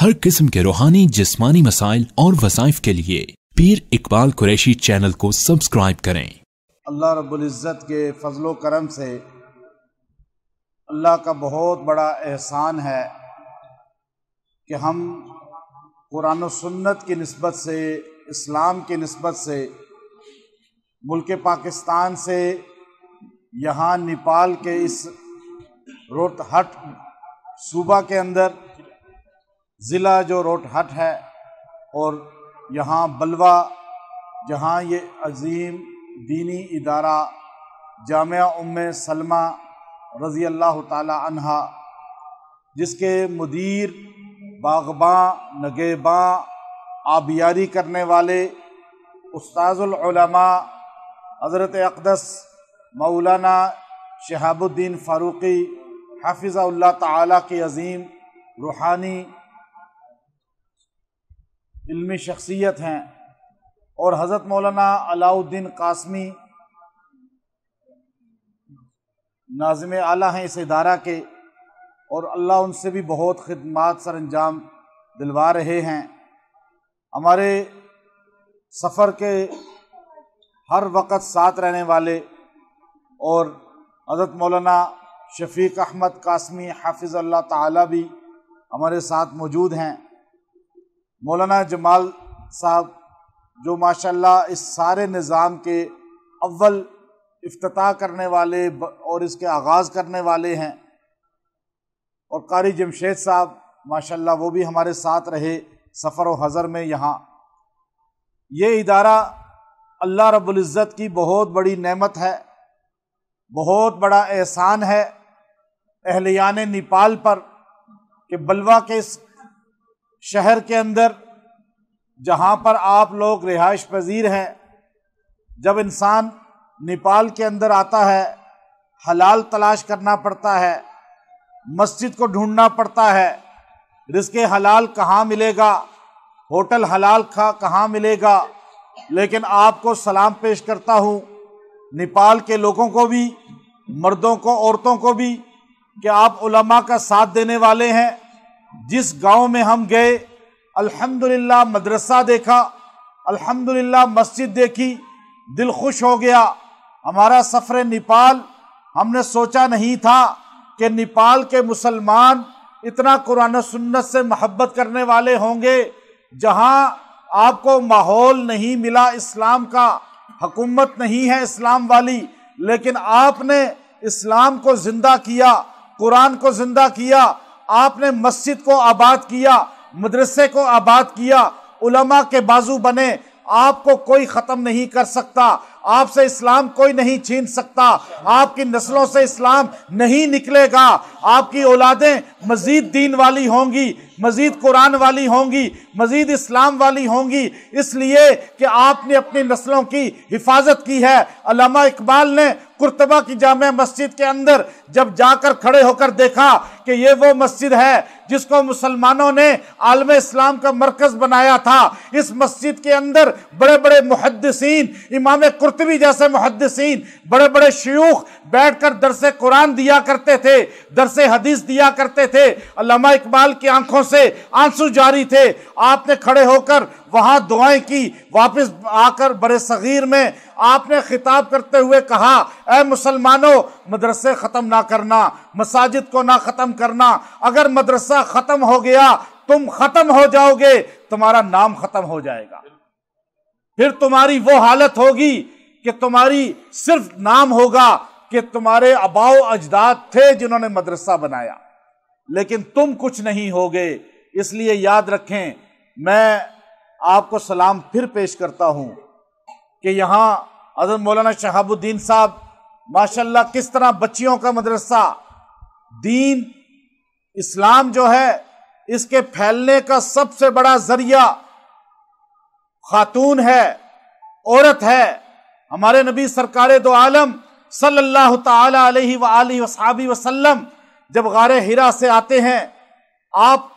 हर किस्म के रूहानी जिस्मानी मसाइल और वसाइफ के लिए पीर इकबाल कुरैशी चैनल को सब्सक्राइब करें अल्लाह रबुल्ज़त के फजलो करम से अल्लाह का बहुत बड़ा एहसान है कि हम कुरान सुन्नत की नस्बत से इस्लाम की नस्बत से मुल्क पाकिस्तान से यहाँ नेपाल के इस रोहतहट सूबा के अंदर ज़िला जो रोटहट है और यहाँ बलवा जहाँ ये अजीम दीनी इदारा जाम उम सलमा रज़ी अल्लाह तहा जिसके मदीर बागबाँ नगेबाँ आबियारी करने वाले उस्ताज़ुलमा हज़रत अकदस मौलाना शहाबुद्दीन फ़ारूक़ी हाफिज़ल्ला ताला अजीम रूहानी इल्मी शख्सियत हैं और हज़रत मौलाना अलाउद्दीन कासमी नाजम आला हैं इस इदारा के और अल्लाह उनसे भी बहुत खदमात सर अंजाम दिलवा रहे हैं हमारे सफ़र के हर वक्त साथ रहने वाले और हज़रत मौलाना शफीक अहमद कासमी हाफिज़ अल्लाह ताला भी हमारे साथ मौजूद हैं मौलाना जमाल साहब जो माशाल्लाह इस सारे निज़ाम के अव्वल अफ्ताह करने वाले और इसके आगाज़ करने वाले हैं और कारी जमशेद साहब माशाल्लाह वो भी हमारे साथ रहे सफ़र व हज़र में यहाँ ये इदारा अल्लाह रबुल्ज़त की बहुत बड़ी नेमत है बहुत बड़ा एहसान है अहलियान नेपाल पर कि बलवा के इस शहर के अंदर जहाँ पर आप लोग रिहाइश पजीर हैं जब इंसान नेपाल के अंदर आता है हलाल तलाश करना पड़ता है मस्जिद को ढूंढना पड़ता है रिस्के हलाल कहाँ मिलेगा होटल हलाल खा कहाँ मिलेगा लेकिन आपको सलाम पेश करता हूँ नेपाल के लोगों को भी मर्दों को औरतों को भी कि आप उलमा का साथ देने वाले हैं जिस गांव में हम गए अल्हम्दुलिल्लाह मदरसा देखा अल्हम्दुलिल्लाह मस्जिद देखी दिल खुश हो गया हमारा सफ़र नेपाल हमने सोचा नहीं था कि नेपाल के मुसलमान इतना कुरान सुन्नत से मोहब्बत करने वाले होंगे जहां आपको माहौल नहीं मिला इस्लाम का हकूमत नहीं है इस्लाम वाली लेकिन आपने इस्लाम को ज़िंदा किया कुरान को ज़िंदा किया आपने मस्जिद को आबाद किया मदरसे को आबाद किया उलमा के बाजू बने आपको कोई ख़त्म नहीं कर सकता आपसे इस्लाम कोई नहीं छीन सकता आपकी नस्लों से इस्लाम नहीं निकलेगा आपकी औलादें मज़ीद दीन वाली होंगी मज़ीद कुरान वाली होंगी मज़ीद इस्लाम वाली होंगी इसलिए कि आपने अपनी नस्लों की हिफाजत की है अलामा इकबाल ने कुरतबा की जाम मस्जिद के अंदर जब जाकर खड़े होकर देखा कि ये वो मस्जिद है जिसको मुसलमानों ने आलम इस्लाम का मरकज बनाया था इस मस्जिद के अंदर बड़े बड़े मुहदसिन इमाम कुर्तबी जैसे मुहदसिन बड़े बड़े शयूख बैठ कर दरस कुरान दिया करते थे दरस हदीस दिया करते थे अलामा इकबाल की आंखों से आंसू जारी थे आपने खड़े होकर वहाँ दुआएं की वापस आकर बड़े सगीर में आपने खिताब करते हुए कहा ए मुसलमानों मदरसे ख़त्म ना करना मसाजिद को ना ख़त्म करना अगर मदरसा खत्म हो गया तुम खत्म हो जाओगे तुम्हारा नाम खत्म हो जाएगा फिर तुम्हारी वो हालत होगी कि तुम्हारी सिर्फ नाम होगा कि तुम्हारे अबाव अजदाद थे जिन्होंने मदरसा बनाया लेकिन तुम कुछ नहीं होगे इसलिए याद रखें मैं आपको सलाम फिर पेश करता हूं कि यहां अजर मौलाना शहाबुद्दीन साहब माशाल्लाह किस तरह बच्चियों का मदरसा दीन इस्लाम जो है इसके फैलने का सबसे बड़ा जरिया खातून है औरत है हमारे नबी सरकार दो आलम सल्लल्लाहु ताला अलैहि वसाबी वसल्लम जब गारे हिरा से आते हैं आप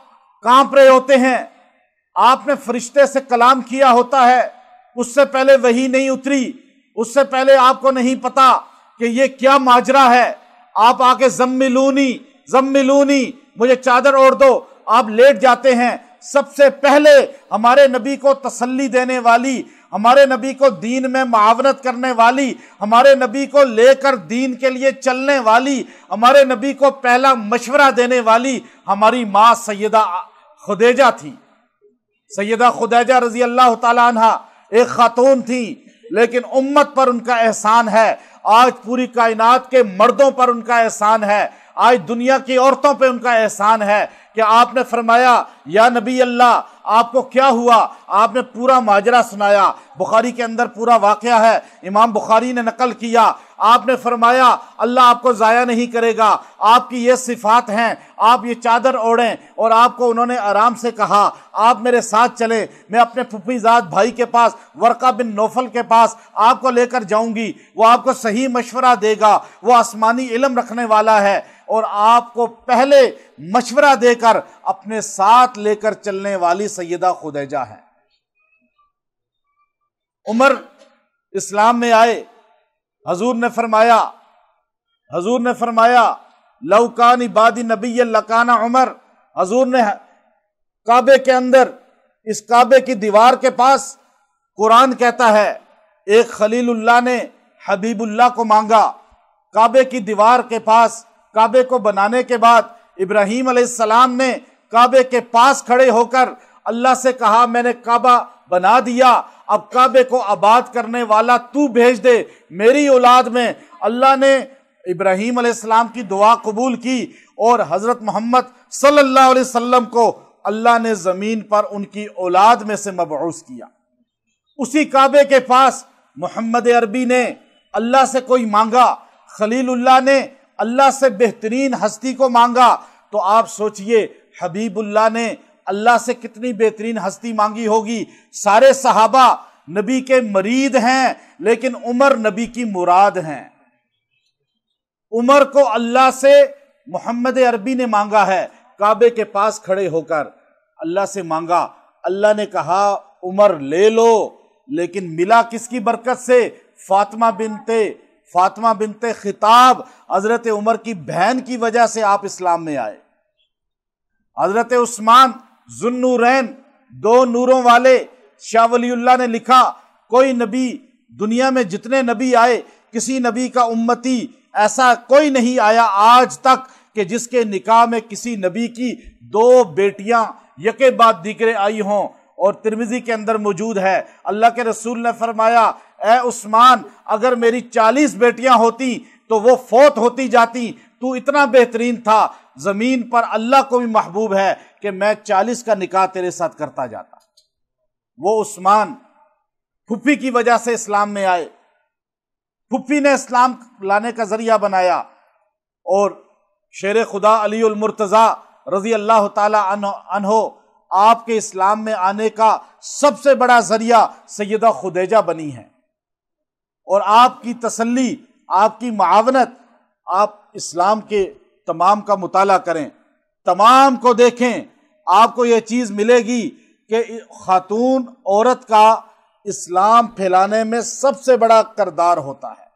कांप रहे होते हैं आपने फरिश्ते से कलाम किया होता है उससे पहले वही नहीं उतरी उससे पहले आपको नहीं पता कि ये क्या माजरा है आप आके जम्मिलूनी जम्मिलूनी मुझे चादर ओढ़ दो आप लेट जाते हैं सबसे पहले हमारे नबी को तसल्ली देने वाली हमारे नबी को दीन में मावनत करने वाली हमारे नबी को लेकर दीन के लिए चलने वाली हमारे नबी को पहला मशवरा देने वाली हमारी माँ सैदा खुदेजा थी सैदा खुदेजा रजी अल्लाह तला एक खातून थी लेकिन उम्मत पर उनका एहसान है आज पूरी कायनात के मर्दों पर उनका एहसान है आज दुनिया की औरतों पे उनका एहसान है कि आपने फरमाया या नबी अल्लाह आपको क्या हुआ आपने पूरा माजरा सुनाया बुखारी के अंदर पूरा वाक़ है इमाम बुखारी ने नकल किया आपने फरमाया अल्लाह आपको ज़ाया नहीं करेगा आपकी ये सिफात हैं आप ये चादर ओढ़ें और आपको उन्होंने आराम से कहा आप मेरे साथ चले मैं अपने फुफीजाद भाई के पास वर्का बिन नोफल के पास आपको लेकर जाऊंगी वो आपको सही मशवरा देगा वो आसमानी इलम रखने वाला है और आपको पहले मशवरा देकर अपने साथ लेकर चलने वाली सैदा खुदैजा है उमर इस्लाम में आए हजूर ने फरमाया हजूर ने फरमाया लौकान इबादी नबी लकाना उमर हजूर ने काबे के अंदर इस काबे की दीवार के पास कुरान कहता है एक खलीलुल्लाह ने हबीबुल्लाह को मांगा काबे की दीवार के पास काबे को बनाने के बाद इब्राहिम अलैहिस्सलाम ने काबे के पास खड़े होकर अल्लाह से कहा मैंने काबा बना दिया अब काबे को आबाद करने वाला तू भेज दे मेरी औलाद में अल्लाह ने इब्राहिम अलैहिस्सलाम की दुआ कबूल की और हज़रत मोहम्मद सल्लल्लाहु अलैहि वसल्लम को अल्लाह ने ज़मीन पर उनकी औलाद में से मबूस किया उसी काबे के पास मोहम्मद अरबी ने अल्लाह से कोई मांगा खलीलुल्लाह ने अल्लाह से बेहतरीन हस्ती को मांगा तो आप सोचिए हबीबुल्ला ने अल्लाह से कितनी बेहतरीन हस्ती मांगी होगी सारे सहाबा नबी के मरीद हैं लेकिन उमर नबी की मुराद हैं उमर को अल्लाह से मोहम्मद अरबी ने मांगा है काबे के पास खड़े होकर अल्लाह से मांगा अल्लाह ने कहा उमर ले लो लेकिन मिला किसकी बरकत से फातिमा बिनते फातिमा बिनते खिताब हज़रत उमर की बहन की वजह से आप इस्लाम में आए हज़रत उस्मान जुन्नूरैन दो नूरों वाले शाह ने लिखा कोई नबी दुनिया में जितने नबी आए किसी नबी का उम्मती ऐसा कोई नहीं आया आज तक कि जिसके निकाह में किसी नबी की दो बेटियां यके बाद दीगरे आई हों और तिरमिजी के अंदर मौजूद है अल्लाह के रसूल ने फरमाया ए उस्मान अगर मेरी चालीस बेटियां होती तो वो फोत होती जाती तू इतना बेहतरीन था जमीन पर अल्लाह को भी महबूब है कि मैं चालीस का निकाह तेरे साथ करता जाता वो उस्मान फुफी की वजह से इस्लाम में आए फुफी ने इस्लाम लाने का जरिया बनाया और शेर खुदा अली मुर्तज़ा रजी अल्लाह तहो आपके इस्लाम में आने का सबसे बड़ा जरिया सैदा खुदेजा बनी है और आपकी तसल्ली आपकी मावनत आप इस्लाम के तमाम का मुताला करें तमाम को देखें आपको यह चीज़ मिलेगी कि खातून औरत का इस्लाम फैलाने में सबसे बड़ा करदार होता है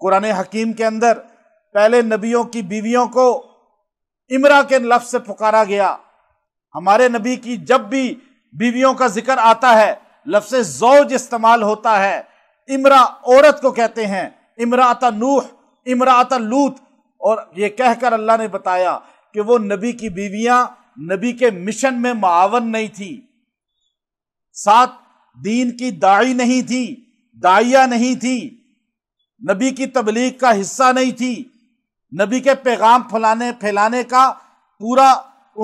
कुरान हकीम के अंदर पहले नबियों की बीवियों को इमरा के लफ्ज से पुकारा गया हमारे नबी की जब भी बीवियों का जिक्र आता है लफ्ज जोज इस्तेमाल होता है इमरा औरत को कहते हैं इमराता नूह इमराता लूत और ये कहकर अल्लाह ने बताया कि वो नबी की बीवियां नबी के मिशन में मावन नहीं थी साथ दीन की दाई नहीं थी दाइया नहीं थी नबी की तबलीग का हिस्सा नहीं थी नबी के पैगाम फैलाने फैलाने का पूरा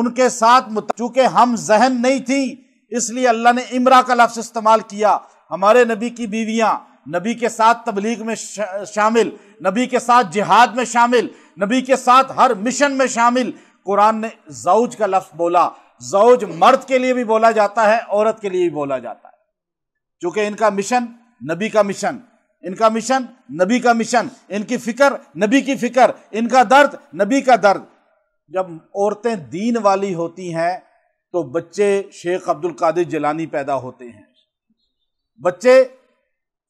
उनके साथ चूंकि हम जहन नहीं थी इसलिए अल्लाह ने इमरा का लफ्ज़ इस्तेमाल किया हमारे नबी की बीवियां नबी के साथ तबलीग में शामिल नबी के साथ जिहाद में शामिल नबी के साथ हर मिशन में शामिल कुरान ने जौज का लफ्ज बोला जौज मर्द के लिए भी बोला जाता है औरत के लिए भी बोला जाता है चूंकि इनका मिशन नबी का मिशन इनका मिशन नबी का मिशन इनकी फिक्र नबी की फिक्र इनका दर्द नबी का दर्द जब औरतें दीन वाली होती हैं तो बच्चे शेख अब्दुल कादिर जलानी पैदा होते हैं बच्चे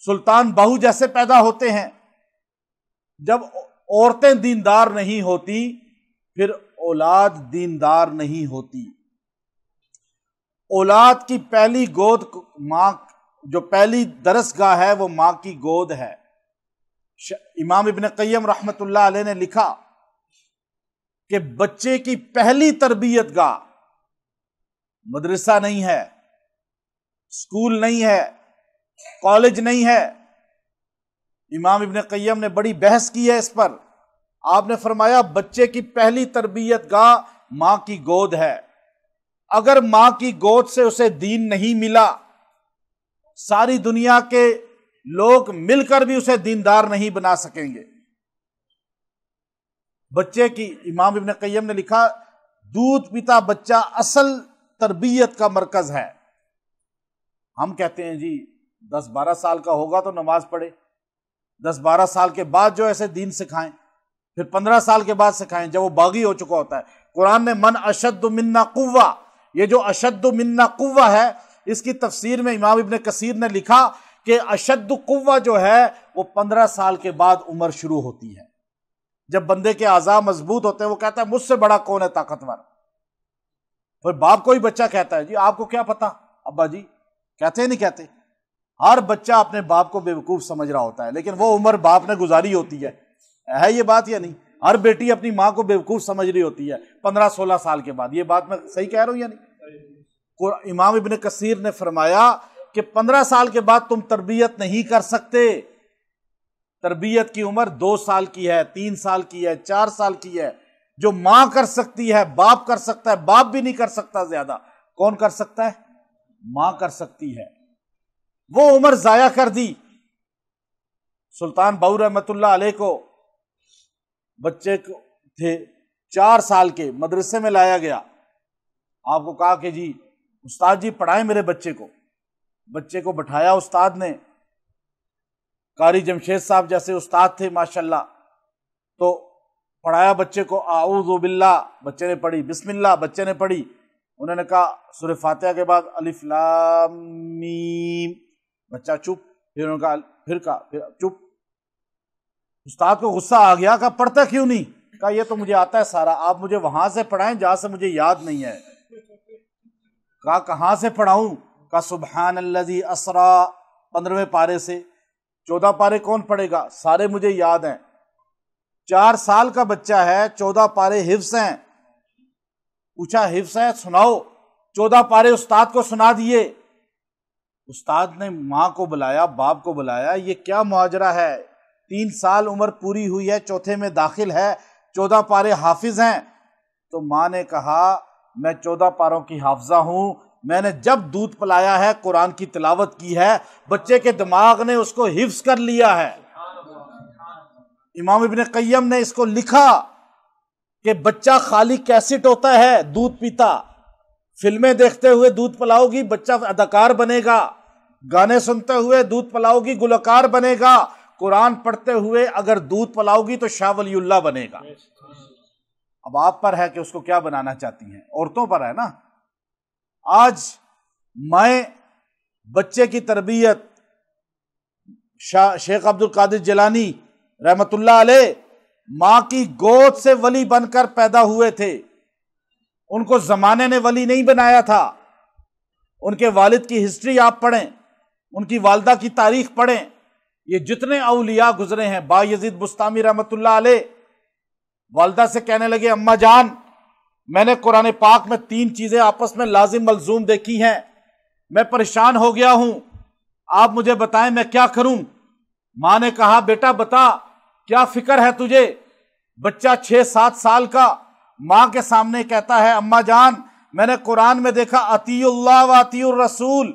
सुल्तान बहू जैसे पैदा होते हैं जब औरतें दीनदार नहीं होती फिर औलाद दीनदार नहीं होती औलाद की पहली गोद माँ जो पहली दरसगाह है वो माँ की गोद है इमाम इबन कैम रहमतुल्लाह अलैह ने लिखा कि बच्चे की पहली तरबियत गाह मदरसा नहीं है स्कूल नहीं है कॉलेज नहीं है इमाम इबन कैम ने बड़ी बहस की है इस पर आपने फरमाया बच्चे की पहली तरबियत गाह मां की गोद है अगर मां की गोद से उसे दीन नहीं मिला सारी दुनिया के लोग मिलकर भी उसे दीनदार नहीं बना सकेंगे बच्चे की इमाम इबन कैम ने लिखा दूध पिता बच्चा असल तरबियत का मरकज है हम कहते हैं जी दस बारह साल का होगा तो नमाज पढ़े दस बारह साल के बाद जो ऐसे दीन सिखाएं फिर पंद्रह साल के बाद सिखाएं जब वो बागी हो चुका होता है कुरान ने मन अशद मिन्ना कुवा ये जो अशद मिन्ना कुवा है इसकी तफसीर में इमाम इबन कसीर ने लिखा कि अशद कुवा जो है वो पंद्रह साल के बाद उम्र शुरू होती है जब बंदे के आज़ा मजबूत होते हैं वो कहता है मुझसे बड़ा कौन है ताकतवर फिर बाप को ही बच्चा कहता है जी आपको क्या पता अब्बा जी कहते हैं नहीं कहते हर बच्चा अपने बाप को बेवकूफ़ समझ रहा होता है लेकिन वो उम्र बाप ने गुजारी होती है है ये बात या नहीं हर बेटी अपनी माँ को बेवकूफ़ समझ रही होती है पंद्रह सोलह साल के बाद ये बात मैं सही कह रहा हूँ या नहीं इमाम इबन कसीर ने फरमाया कि पंद्रह साल के बाद तुम तरबियत नहीं कर सकते तरबियत की उम्र दो साल की है तीन साल की है चार साल की है जो माँ कर सकती है बाप कर सकता है बाप भी नहीं कर सकता ज्यादा कौन कर सकता है माँ कर सकती है वो उम्र ज़ाया कर दी सुल्तान बाऊ रहमतुल्ला को बच्चे को थे चार साल के मदरसे में लाया गया आपको कहा कि जी उस्ताद जी पढ़ाए मेरे बच्चे को बच्चे को बैठाया उस्ताद ने कारी जमशेद साहब जैसे उस्ताद थे माशाल्लाह तो पढ़ाया बच्चे को बिल्ला बच्चे ने पढ़ी बिस्मिल्ला बच्चे ने पढ़ी उन्होंने कहा सुर फातह के बाद अलिफ्लामीम बच्चा चुप फिर उन्होंने कहा फिर कहा फिर चुप उस्ताद को गुस्सा आ गया कहा पढ़ता क्यों नहीं कहा ये तो मुझे आता है सारा आप मुझे वहां से पढ़ाएं जहां से मुझे याद नहीं है कहा कहाँ से पढ़ाऊं कहा सुबहान अल्लाजी असरा पंद्रहवें पारे से चौदह पारे कौन पढ़ेगा सारे मुझे याद हैं चार साल का बच्चा है चौदह पारे हिफ्स हैं पूछा हिफ्स है सुनाओ चौदह पारे उस्ताद को सुना दिए उस्ताद ने माँ को बुलाया बाप को बुलाया ये क्या मुआजरा है तीन साल उम्र पूरी हुई है चौथे में दाखिल है चौदह पारे हाफिज हैं तो माँ ने कहा मैं चौदह पारों की हाफजा हूँ मैंने जब दूध पिलाया है कुरान की तिलावत की है बच्चे के दिमाग ने उसको हिफ्स कर लिया है इमाम इबन कय्यम ने इसको लिखा कि बच्चा खाली कैसेट होता है दूध पीता फिल्में देखते हुए दूध पिलाओगी बच्चा अदाकार बनेगा गाने सुनते हुए दूध पिलाओगी गुलकार बनेगा कुरान पढ़ते हुए अगर दूध पिलाओगी तो शाह बनेगा अब आप पर है कि उसको क्या बनाना चाहती हैं औरतों पर है ना आज मैं बच्चे की तरबियत शेख अब्दुल कादिर जिलानी रहमतुल्ला माँ की गोद से वली बनकर पैदा हुए थे उनको ज़माने ने वली नहीं बनाया था उनके वालिद की हिस्ट्री आप पढ़ें उनकी वालदा की तारीख पढ़ें ये जितने अलिया गुजरे हैं बा यजीद बुस्तामी रहमतुल्ला आले वालदा से कहने लगे अम्मा जान मैंने कुरान पाक में तीन चीज़ें आपस में लाजिम मलजूम देखी हैं मैं परेशान हो गया हूँ आप मुझे बताएं मैं क्या करूँ माँ ने कहा बेटा बता क्या फिक्र है तुझे बच्चा छः सात साल का माँ के सामने कहता है अम्मा जान मैंने कुरान में देखा अतील्ला व अतीर रसूल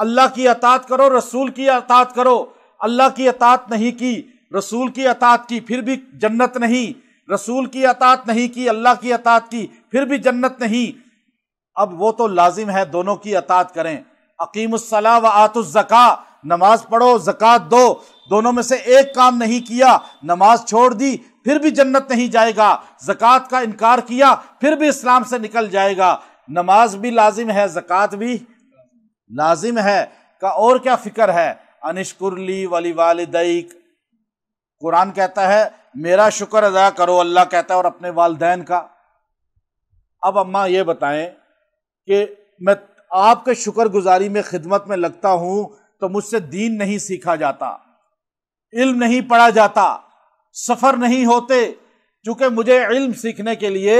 अल्लाह की अतात करो रसूल की अतात करो अल्लाह की अतात नहीं की रसूल की अतात की फिर भी जन्नत नहीं रसूल की अतात नहीं की अल्लाह की अतात की फिर भी जन्नत नहीं अब वो तो लाजिम है दोनों की अतात करें अकीमसला व आतुज़का नमाज पढ़ो जक़ात दो दोनों में से एक काम नहीं किया नमाज छोड़ दी फिर भी जन्नत नहीं जाएगा जक़ात का इनकार किया फिर भी इस्लाम से निकल जाएगा नमाज भी लाजिम है जक़ात भी लाजिम है का और क्या फिक्र है अनिशकुरली वली वाल कुरान कहता है मेरा शुक्र अदा करो अल्लाह कहता है और अपने वालदेन का अब अम्मा ये बताएं कि मैं आपके शुक्रगुजारी में खिदमत में लगता हूं तो मुझसे दीन नहीं सीखा जाता इल्म नहीं पढ़ा जाता सफ़र नहीं होते चूंकि मुझे इल्म सीखने के लिए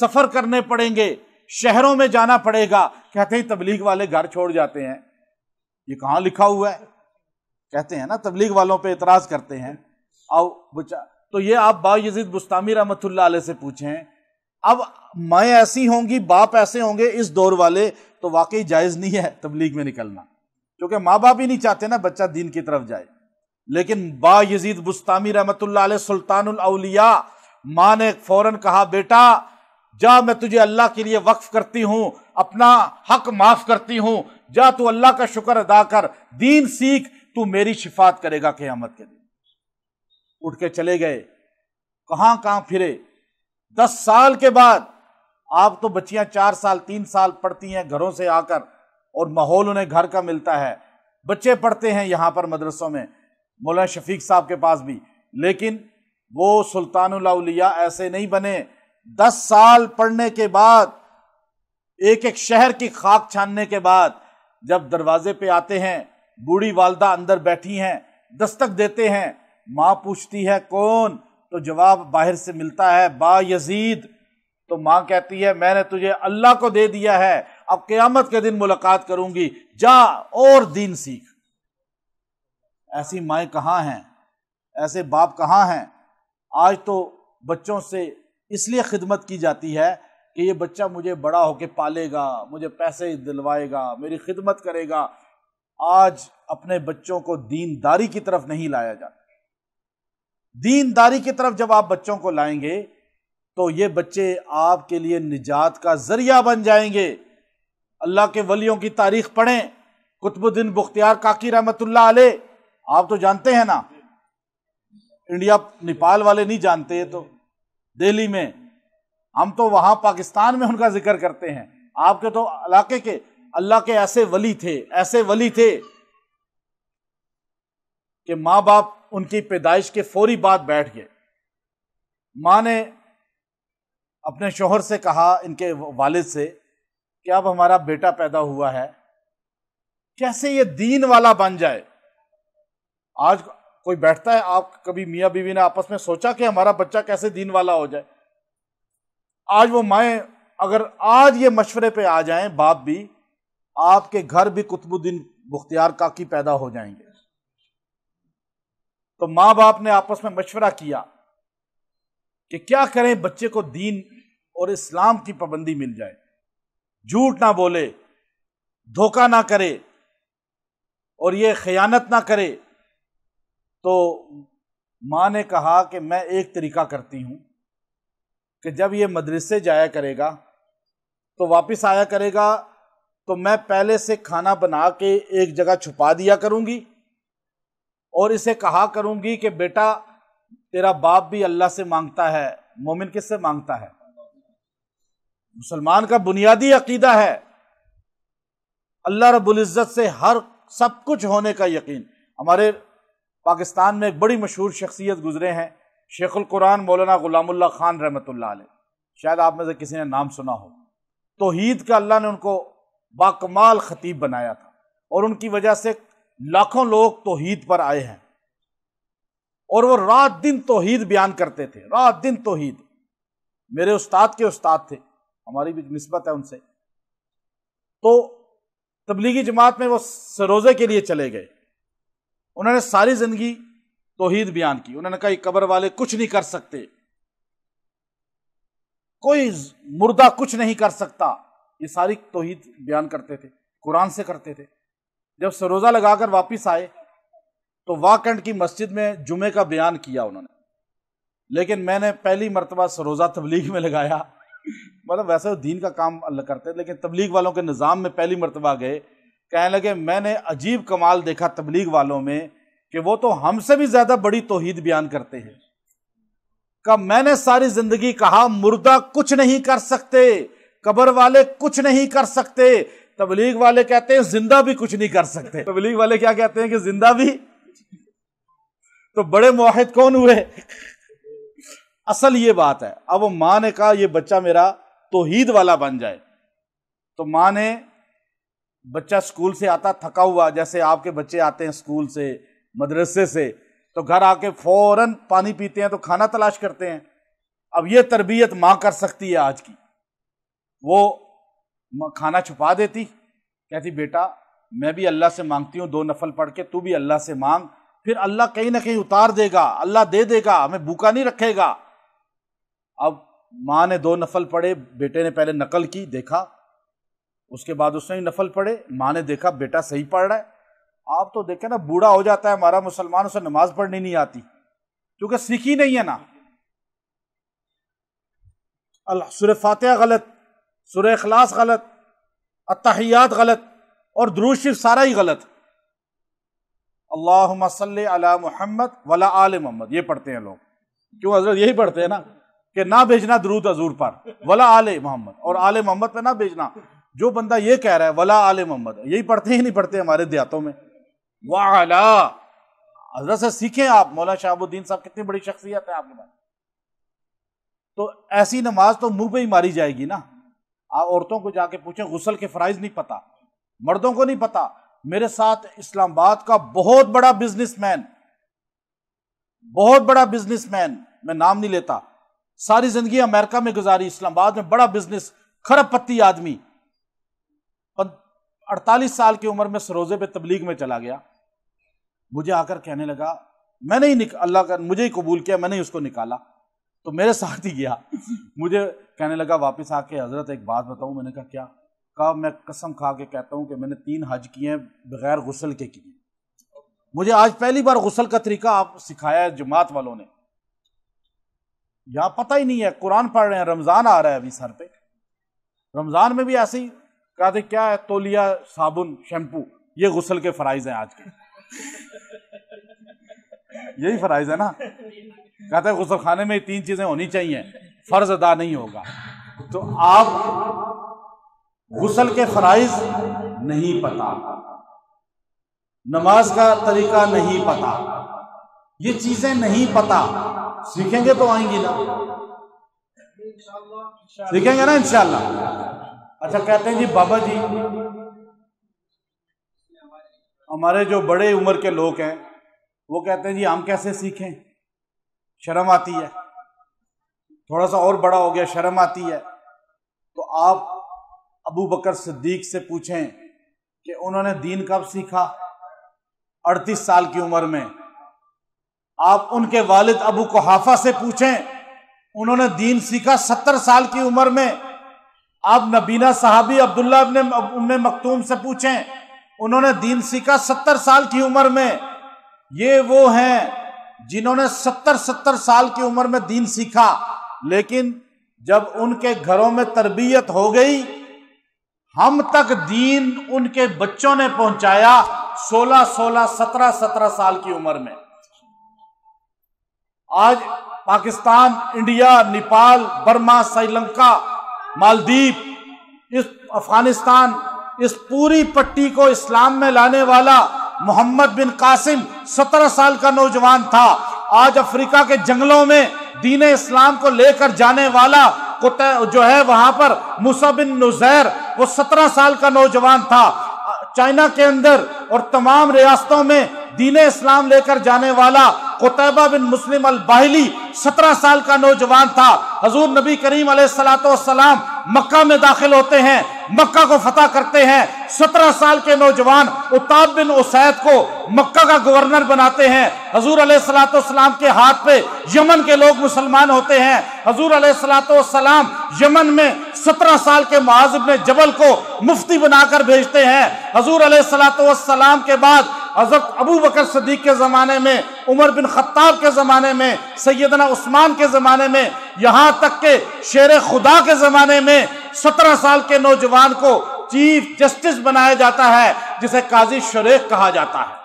सफ़र करने पड़ेंगे शहरों में जाना पड़ेगा कहते हैं तबलीग वाले घर छोड़ जाते हैं ये कहाँ लिखा हुआ है कहते हैं ना तबलीग वालों पे इतराज़ करते हैं आओ बचा तो ये आप बा यजीद बुस्तामी रहमतुल्ला से पूछें अब माएँ ऐसी होंगी बाप ऐसे होंगे इस दौर वाले तो वाकई जायज़ नहीं है तबलीग में निकलना क्योंकि माँ बाप ही नहीं चाहते ना बच्चा दीन की तरफ जाए लेकिन बा यजीद बुस्तामी रहमत सुल्तानउलिया माँ ने फौरन कहा बेटा जा मैं तुझे अल्लाह के लिए वक्फ करती हूँ अपना हक माफ करती हूँ जा तू अल्लाह का शुक्र अदा कर दीन सीख तू मेरी शिफात करेगा क्यामत के दिन उठ के चले गए कहाँ कहाँ फिरे दस साल के बाद आप तो बच्चियां चार साल तीन साल पढ़ती हैं घरों से आकर और माहौल उन्हें घर का मिलता है बच्चे पढ़ते हैं यहां पर मदरसों में मौलाना शफीक साहब के पास भी लेकिन वो सुल्तानिया ऐसे नहीं बने दस साल पढ़ने के बाद एक एक शहर की खाक छानने के बाद जब दरवाजे पे आते हैं बूढ़ी वालदा अंदर बैठी हैं दस्तक देते हैं माँ पूछती है कौन तो जवाब बाहर से मिलता है बा यजीद तो माँ कहती है मैंने तुझे अल्लाह को दे दिया है अब क़यामत के दिन मुलाकात करूंगी जा और दीन सीख ऐसी माएँ कहाँ हैं ऐसे बाप कहाँ हैं आज तो बच्चों से इसलिए खिदमत की जाती है कि ये बच्चा मुझे बड़ा होके पालेगा मुझे पैसे दिलवाएगा मेरी खिदमत करेगा आज अपने बच्चों को दीनदारी की तरफ नहीं लाया जाता दीनदारी की तरफ जब आप बच्चों को लाएंगे तो ये बच्चे आपके लिए निजात का जरिया बन जाएंगे अल्लाह के वलियों की तारीख पढ़ें कुतुबुद्दीन बुख्तियार काकी रहमतुल्ला आले आप तो जानते हैं ना इंडिया नेपाल वाले नहीं जानते तो दिल्ली में हम तो वहां पाकिस्तान में उनका जिक्र करते हैं आपके तो इलाके के अल्लाह के ऐसे वली थे ऐसे वली थे कि माँ बाप उनकी पैदाइश के फौरी बाद बैठ गए माँ ने अपने शोहर से कहा इनके वालिद से कि अब हमारा बेटा पैदा हुआ है कैसे ये दीन वाला बन जाए आज कोई बैठता है आप कभी मियाँ बीवी ने आपस में सोचा कि हमारा बच्चा कैसे दीन वाला हो जाए आज वो माए अगर आज ये मशवरे पे आ जाएं बाप भी आपके घर भी कुतुबुद्दीन मुख्तियार काकी पैदा हो जाएंगे तो माँ बाप ने आपस में मशवरा किया कि क्या करें बच्चे को दीन और इस्लाम की पाबंदी मिल जाए झूठ ना बोले धोखा ना करे और ये खयानत ना करे तो माँ ने कहा कि मैं एक तरीका करती हूँ कि जब ये मदरसे जाया करेगा तो वापस आया करेगा तो मैं पहले से खाना बना के एक जगह छुपा दिया करूँगी और इसे कहा करूँगी कि बेटा तेरा बाप भी अल्लाह से मांगता है मोमिन किससे मांगता है मुसलमान का बुनियादी अकीदा है अल्लाह रबुल्ज़त से हर सब कुछ होने का यकीन हमारे पाकिस्तान में एक बड़ी मशहूर शख्सियत गुजरे हैं कुरान मौलाना गुलामुल्ला खान रहमत शायद आप में से किसी ने नाम सुना हो तो का अल्लाह ने उनको बाकमाल ख़तीब बनाया था और उनकी वजह से लाखों लोग तोहीद पर आए हैं और वो रात दिन तोहीद बयान करते थे रात दिन तोहीद मेरे उस्ताद के उस्ताद थे हमारी भी नस्बत है उनसे तो तबलीगी जमात में वो सरोजे के लिए चले गए उन्होंने सारी जिंदगी तोहीद बयान की उन्होंने कहा कब्र वाले कुछ नहीं कर सकते कोई मुर्दा कुछ नहीं कर सकता ये सारी तोहीद बयान करते थे कुरान से करते थे जब सरोजा लगाकर वापस आए तो वाकंड की मस्जिद में जुमे का बयान किया उन्होंने लेकिन मैंने पहली मरतबा सरोजा तबलीग में लगाया मतलब वैसे तो दीन का काम अल्लाह करते लेकिन तबलीग वालों के निज़ाम में पहली मरतबा गए कहने लगे मैंने अजीब कमाल देखा तबलीग वालों में कि वो तो हमसे भी ज्यादा बड़ी तोहीद बयान करते हैं कब मैंने सारी जिंदगी कहा मुर्दा कुछ नहीं कर सकते कबर वाले कुछ नहीं कर सकते तबलीग वाले कहते हैं जिंदा भी कुछ नहीं कर सकते तबलीग वाले क्या कहते हैं कि जिंदा भी तो बड़े मुहिद कौन हुए असल ये बात है अब माँ ने कहा यह बच्चा मेरा तोहीद वाला बन जाए तो माँ ने बच्चा स्कूल से आता थका हुआ जैसे आपके बच्चे आते हैं स्कूल से मदरसे से तो घर आके फौरन पानी पीते हैं तो खाना तलाश करते हैं अब ये तरबियत माँ कर सकती है आज की वो खाना छुपा देती कहती बेटा मैं भी अल्लाह से मांगती हूँ दो नफल पढ़ के तू भी अल्लाह से मांग फिर अल्लाह कहीं ना कहीं उतार देगा अल्लाह दे देगा हमें भूखा नहीं रखेगा अब माँ ने दो नफल पढ़े बेटे ने पहले नकल की देखा उसके बाद उसने नफल पढ़े माँ ने देखा बेटा सही पढ़ रहा है आप तो देखे ना बूढ़ा हो जाता है हमारा मुसलमान उसे नमाज पढ़नी नहीं आती क्योंकि सीखी नहीं है ना सुर फातह गलत सुर अखलास गलत अतहियात गलत और द्रूज शिफ सारा ही गलत अल्लाह सल अला मोहम्मद वला आल मोहम्मद ये पढ़ते हैं लोग क्यों हजरत यही पढ़ते हैं ना कि ना भेजना द्रूद हजूर पर वला आल मोहम्मद और आल मोहम्मद पे ना भेजना जो बंदा ये कह रहा है वला आल मोहम्मद यही पढ़ते ही नहीं पढ़ते हमारे देहातों में वाला हजरत से सीखें आप मौला शाहबुद्दीन साहब कितनी बड़ी शख्सियत है आपके पास तो ऐसी नमाज तो मुंह पे ही मारी जाएगी ना आप औरतों को जाके पूछें गुसल के फ़राइज नहीं पता मर्दों को नहीं पता मेरे साथ इस्लामाबाद का बहुत बड़ा बिजनेसमैन बहुत बड़ा बिजनेसमैन मैं नाम नहीं लेता सारी जिंदगी अमेरिका में गुजारी इस्लामाबाद में बड़ा बिजनेस खरब पत्ती आदमी अड़तालीस साल की उम्र में सरोजे पे तबलीग में चला गया मुझे आकर कहने लगा मैंने ही अल्लाह का मुझे ही कबूल किया मैंने ही उसको निकाला तो मेरे साथ ही गया मुझे कहने लगा वापस आके हजरत एक बात बताऊं मैंने कहा क्या कहा मैं कसम खा के कहता हूं कि मैंने तीन हज किए हैं बगैर गसल के किए मुझे आज पहली बार गसल का तरीका आप सिखाया है जमात वालों ने यहां पता ही नहीं है कुरान पढ़ रहे हैं रमजान आ रहा है अभी सर पे रमजान में भी ऐसे ही कहा थे क्या है तोलिया साबुन शैम्पू ये गुसल के फराइज हैं आज के यही फराइज है ना कहते हैं गुसल खाने में तीन चीजें होनी चाहिए फर्ज अदा नहीं होगा तो आप गुसल के फराइज नहीं पता नमाज का तरीका नहीं पता ये चीजें नहीं पता सीखेंगे तो आएंगी ना सीखेंगे ना इंशाला अच्छा कहते हैं जी बाबा जी हमारे जो बड़े उम्र के लोग हैं वो कहते हैं जी हम कैसे सीखें शर्म आती है थोड़ा सा और बड़ा हो गया शर्म आती है तो आप अबू बकर सिद्दीक से पूछें कि उन्होंने दीन कब सीखा 38 साल की उम्र में आप उनके वालिद अबू कोहाफा से पूछें उन्होंने दीन सीखा 70 साल की उम्र में आप नबीना साहबी अब्दुल्ला अपने मखतूम से पूछें उन्होंने दीन सीखा सत्तर साल की उम्र में ये वो हैं जिन्होंने सत्तर सत्तर साल की उम्र में दीन सीखा लेकिन जब उनके घरों में तरबियत हो गई हम तक दीन उनके बच्चों ने पहुंचाया सोलह सोलह सत्रह सत्रह साल की उम्र में आज पाकिस्तान इंडिया नेपाल बर्मा श्रीलंका मालदीप इस अफगानिस्तान इस पूरी पट्टी को इस्लाम में लाने वाला मोहम्मद बिन कासिम सत्रह साल का नौजवान था आज अफ्रीका के जंगलों में दीन इस्लाम को लेकर जाने वाला जो है वहां पर मुसा बिन नुजैर वो सत्रह साल का नौजवान था चाइना के अंदर और तमाम रियासतों में दीन इस्लाम लेकर जाने वाला कोतैबा बिन मुस्लिम अल बाहली सत्रह साल का नौजवान था हजूर नबी करीम सलाम मक्का में दाखिल होते हैं मक्का को फतेह करते हैं सत्रह साल के नौजवान उताब बिन उसैद को मक्का का गवर्नर बनाते हैं हजूर सलाम के हाथ पे यमन के लोग मुसलमान होते हैं हजूर सलाम यमन में सत्रह साल के महाजिब ने जबल को मुफ्ती बनाकर भेजते हैं हजूर सलाम के बाद हज़रत अबू बकर सदीक के ज़माने में उमर बिन खत्ताब के ज़माने में सैदना उस्मान के ज़माने में यहाँ तक के शेर खुदा के ज़माने में सत्रह साल के नौजवान को चीफ जस्टिस बनाया जाता है जिसे काजी शरीख कहा जाता है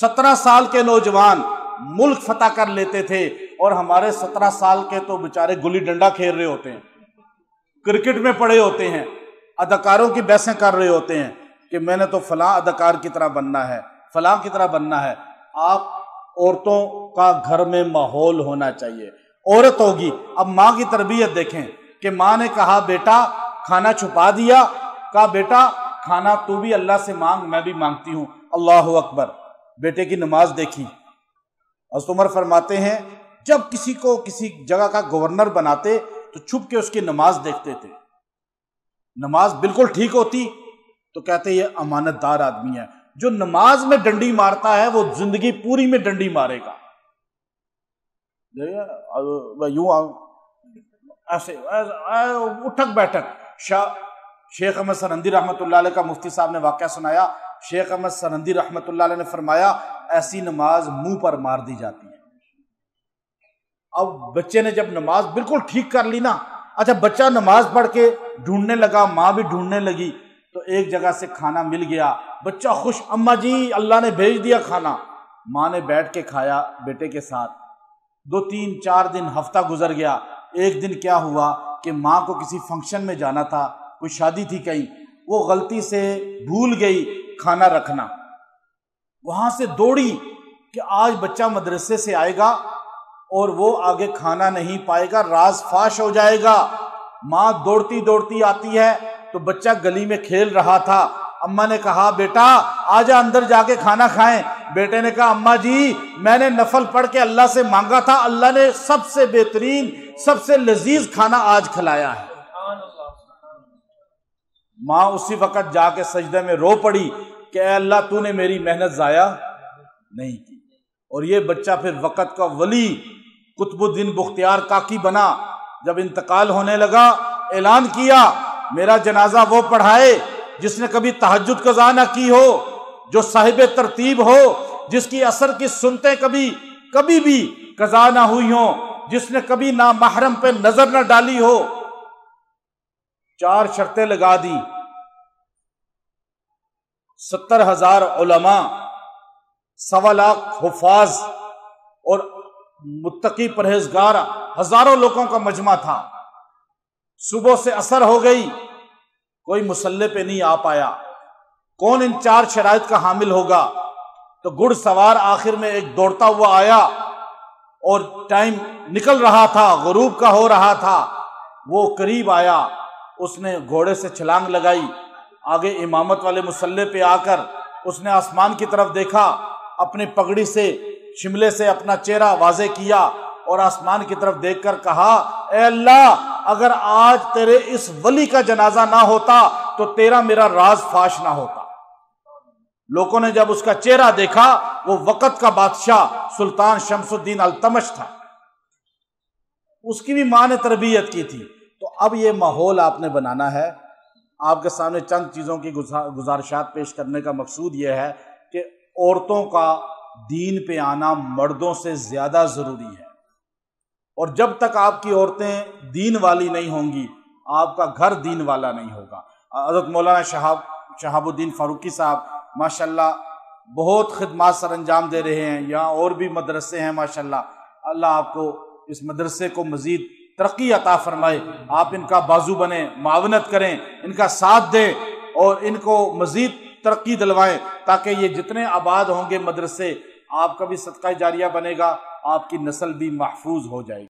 सत्रह साल के नौजवान मुल्क फतेह कर लेते थे और हमारे सत्रह साल के तो बेचारे गुली डंडा खेल रहे होते हैं क्रिकेट में पड़े होते हैं अदाकारों की बहसें कर रहे होते हैं कि मैंने तो फलां अदाकार की तरह बनना है फलां की तरह बनना है आप औरतों का घर में माहौल होना चाहिए औरत होगी अब माँ की तरबियत देखें कि माँ ने कहा बेटा खाना छुपा दिया कहा बेटा खाना तू भी अल्लाह से मांग मैं भी मांगती हूँ अल्लाह अकबर बेटे की नमाज देखी अस्तुमर फरमाते हैं जब किसी को किसी जगह का गवर्नर बनाते तो छुप के उसकी नमाज देखते थे नमाज बिल्कुल ठीक होती तो कहते ये अमानतदार आदमी है जो नमाज में डंडी मारता है वो जिंदगी पूरी में डंडी मारेगा यू ऐसे उठक बैठक शाह शेख अहमद सरंदी रहमत का मुफ्ती साहब ने वाक्य सुनाया शेख अहमद सरंदी रहमत ने फरमाया ऐसी नमाज मुंह पर मार दी जाती है अब बच्चे ने जब नमाज बिल्कुल ठीक कर ली ना अच्छा बच्चा नमाज पढ़ के ढूंढने लगा माँ भी ढूंढने लगी तो एक जगह से खाना मिल गया बच्चा खुश अम्मा जी अल्लाह ने भेज दिया खाना माँ ने बैठ के खाया बेटे के साथ दो तीन चार दिन हफ्ता गुजर गया एक दिन क्या हुआ कि माँ को किसी फंक्शन में जाना था कोई शादी थी कहीं वो गलती से भूल गई खाना रखना वहां से दौड़ी कि आज बच्चा मदरसे से आएगा और वो आगे खाना नहीं पाएगा राज फाश हो जाएगा माँ दौड़ती दौड़ती आती है तो बच्चा गली में खेल रहा था अम्मा ने कहा बेटा आजा अंदर जाके खाना खाएं बेटे ने कहा अम्मा जी मैंने नफल पढ़ के अल्लाह से मांगा था अल्लाह ने सबसे बेहतरीन सबसे लजीज खाना आज खिलाया है माँ उसी वक्त जाके सजदे में रो पड़ी कि अल्लाह तूने मेरी मेहनत ज़ाया नहीं की और ये बच्चा फिर वक़्त का वली कुतुबुद्दीन बुख्तियार काकी बना जब इंतकाल होने लगा ऐलान किया मेरा जनाजा वो पढ़ाए जिसने कभी तहजद कजा ना की हो जो साहिब तरतीब हो जिसकी असर की सुनते कभी कभी भी कजा ना हुई हो जिसने कभी ना महरम पे नजर ना डाली हो चार शर्तें लगा दी सत्तर हजार उलमा सवा लाख हुफाज और मुत्तकी परहेजगार हजारों लोगों का मजमा था सुबह से असर हो गई कोई मुसल्ले पे नहीं आ पाया कौन इन चार शराइत का हामिल होगा तो गुड़ सवार आखिर में एक दौड़ता हुआ आया और टाइम निकल रहा था गरूब का हो रहा था वो करीब आया उसने घोड़े से छलांग लगाई आगे इमामत वाले मुसल्ले पे आकर उसने आसमान की तरफ देखा अपनी पगड़ी से शिमले से अपना चेहरा वाजे किया और आसमान की तरफ देखकर कहा अल्लाह अगर आज तेरे इस वली का जनाजा ना होता तो तेरा मेरा राज फाश ना होता लोगों ने जब उसका चेहरा देखा वो वक़्त का बादशाह सुल्तान शमसुद्दीन अलतमश था उसकी भी माँ ने तरबियत की थी तो अब यह माहौल आपने बनाना है आपके सामने चंद चीज़ों की गुजारिशात पेश करने का मकसूद यह है कि औरतों का दीन पे आना मर्दों से ज़्यादा ज़रूरी है और जब तक आपकी औरतें दीन वाली नहीं होंगी आपका घर दीन वाला नहीं होगा हजरत मौलाना शहाब शहाबुद्दीन फारूकी साहब माशाल्लाह बहुत खदमात सर अंजाम दे रहे हैं यहाँ और भी मदरसे हैं माशाल्लाह अल्लाह आपको इस मदरसे को मज़ीद तरक्की अता फरमाए आप इनका बाजू बने मावनत करें इनका साथ दें और इनको मज़ीद तरक्की दिलवाएं ताकि ये जितने आबाद होंगे मदरसे आपका भी सदका जारिया बनेगा आपकी नस्ल भी महफूज हो जाएगी